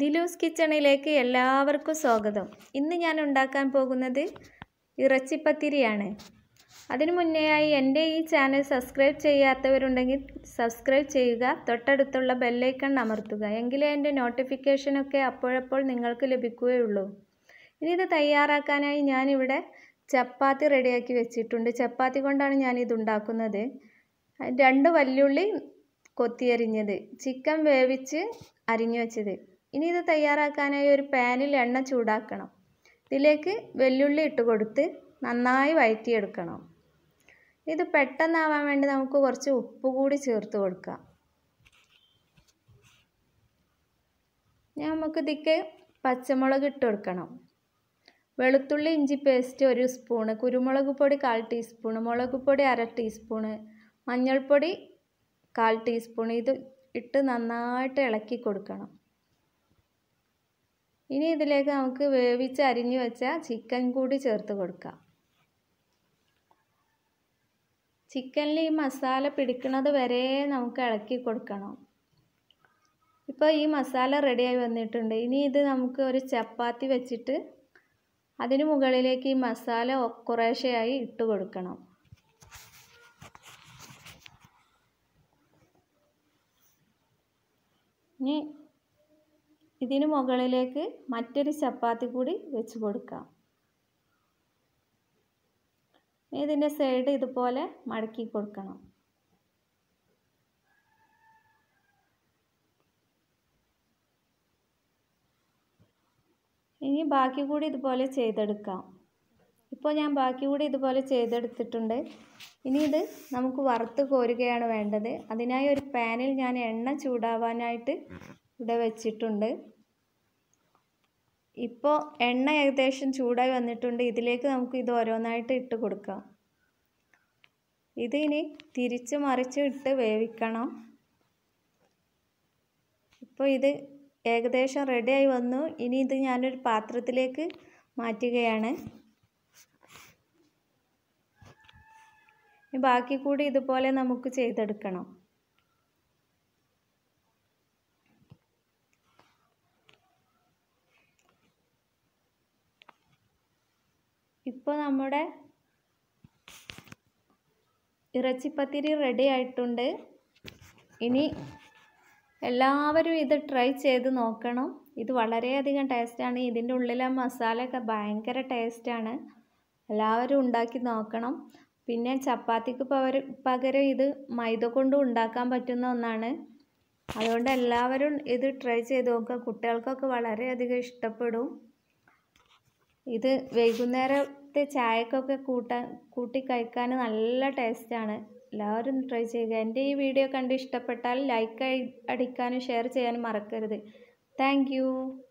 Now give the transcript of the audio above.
ദിലൂസ് കിച്ചണിലേക്ക് എല്ലാവർക്കും സ്വാഗതം ഇന്ന് ഞാൻ ഉണ്ടാക്കാൻ പോകുന്നത് ഇറച്ചിപ്പത്തിരിയാണ് അതിനു മുന്നേയായി എൻ്റെ ഈ ചാനൽ സബ്സ്ക്രൈബ് ചെയ്യാത്തവരുണ്ടെങ്കിൽ സബ്സ്ക്രൈബ് ചെയ്യുക തൊട്ടടുത്തുള്ള ബെല്ലൈക്കൺ അമർത്തുക എങ്കിലേ എൻ്റെ നോട്ടിഫിക്കേഷനൊക്കെ അപ്പോഴപ്പോൾ നിങ്ങൾക്ക് ലഭിക്കുകയുള്ളൂ ഇനി ഇത് തയ്യാറാക്കാനായി ഞാനിവിടെ ചപ്പാത്തി റെഡിയാക്കി വെച്ചിട്ടുണ്ട് ചപ്പാത്തി കൊണ്ടാണ് ഞാനിത് ഉണ്ടാക്കുന്നത് രണ്ട് വല്ലുള്ളി കൊത്തിയരിഞ്ഞത് ചിക്കൻ വേവിച്ച് അരിഞ്ഞു വെച്ചത് ഇനി ഇത് തയ്യാറാക്കാനായി ഒരു പാനിൽ എണ്ണ ചൂടാക്കണം ഇതിലേക്ക് വെല്ലുള്ളി ഇട്ട് കൊടുത്ത് നന്നായി വഴറ്റിയെടുക്കണം ഇത് പെട്ടെന്നാവാൻ വേണ്ടി നമുക്ക് കുറച്ച് ഉപ്പ് കൂടി ചേർത്ത് കൊടുക്കാം നമുക്ക് ഇതിക്ക് പച്ചമുളക് ഇട്ട് കൊടുക്കണം വെളുത്തുള്ളി ഇഞ്ചി പേസ്റ്റ് ഒരു സ്പൂണ് കുരുമുളക് പൊടി കാൽ ടീസ്പൂണ് മുളക് പൊടി അര ടീസ്പൂണ് മഞ്ഞൾപ്പൊടി കാൽ ടീസ്പൂൺ ഇത് ഇട്ട് നന്നായിട്ട് ഇളക്കി കൊടുക്കണം ഇനി ഇതിലേക്ക് നമുക്ക് വേവിച്ച് അരിഞ്ഞു വെച്ച ചിക്കൻ കൂടി ചേർത്ത് കൊടുക്കാം ചിക്കനിൽ ഈ മസാല പിടിക്കുന്നത് വരെ നമുക്ക് ഇളക്കി കൊടുക്കണം ഇപ്പോൾ ഈ മസാല റെഡിയായി വന്നിട്ടുണ്ട് ഇനി ഇത് നമുക്ക് ഒരു ചപ്പാത്തി വെച്ചിട്ട് അതിന് മുകളിലേക്ക് ഈ മസാല കുറേശ്ശെയായി ഇട്ട് കൊടുക്കണം ഇനി ഇതിന് മുകളിലേക്ക് മറ്റൊരു ചപ്പാത്തി കൂടി വെച്ച് കൊടുക്കാം ഇതിൻ്റെ സൈഡ് ഇതുപോലെ മടക്കി കൊടുക്കണം ഇനി ബാക്കി കൂടി ഇതുപോലെ ചെയ്തെടുക്കാം ഇപ്പോൾ ഞാൻ ബാക്കി കൂടി ഇതുപോലെ ചെയ്തെടുത്തിട്ടുണ്ട് ഇനി ഇത് നമുക്ക് വറുത്ത് കോരുകയാണ് വേണ്ടത് അതിനായി ഒരു പാനിൽ ഞാൻ എണ്ണ ചൂടാവാനായിട്ട് ഇവിടെ വെച്ചിട്ടുണ്ട് ഇപ്പോൾ എണ്ണ ഏകദേശം ചൂടായി വന്നിട്ടുണ്ട് ഇതിലേക്ക് നമുക്ക് ഇത് ഓരോന്നായിട്ട് ഇട്ട് കൊടുക്കാം ഇതിനി തിരിച്ച് മറിച്ച് ഇട്ട് വേവിക്കണം ഇപ്പോൾ ഇത് ഏകദേശം റെഡിയായി വന്നു ഇനി ഇത് ഞാനൊരു പാത്രത്തിലേക്ക് മാറ്റുകയാണ് ബാക്കി കൂടി ഇതുപോലെ നമുക്ക് ചെയ്തെടുക്കണം ഇപ്പോൾ നമ്മുടെ ഇറച്ചിപ്പത്തിരി റെഡി ആയിട്ടുണ്ട് ഇനി എല്ലാവരും ഇത് ട്രൈ ചെയ്ത് നോക്കണം ഇത് വളരെയധികം ടേസ്റ്റാണ് ഇതിൻ്റെ ഉള്ളിലെ മസാലയൊക്കെ ഭയങ്കര ടേസ്റ്റാണ് എല്ലാവരും ഉണ്ടാക്കി നോക്കണം പിന്നെ ചപ്പാത്തിക്ക് പകരം പകരം ഇത് മൈദ കൊണ്ട് ഉണ്ടാക്കാൻ പറ്റുന്ന ഒന്നാണ് അതുകൊണ്ട് എല്ലാവരും ഇത് ട്രൈ ചെയ്ത് നോക്കുക കുട്ടികൾക്കൊക്കെ വളരെയധികം ഇഷ്ടപ്പെടും ഇത് വൈകുന്നേരത്തെ ചായക്കൊക്കെ കൂട്ടാൻ കൂട്ടി കഴിക്കാൻ നല്ല ടേസ്റ്റാണ് എല്ലാവരും ട്രൈ ചെയ്യുക എൻ്റെ ഈ വീഡിയോ കണ്ട് ഇഷ്ടപ്പെട്ടാൽ ലൈക്ക് അടിക്കാനും ഷെയർ ചെയ്യാനും മറക്കരുത് താങ്ക്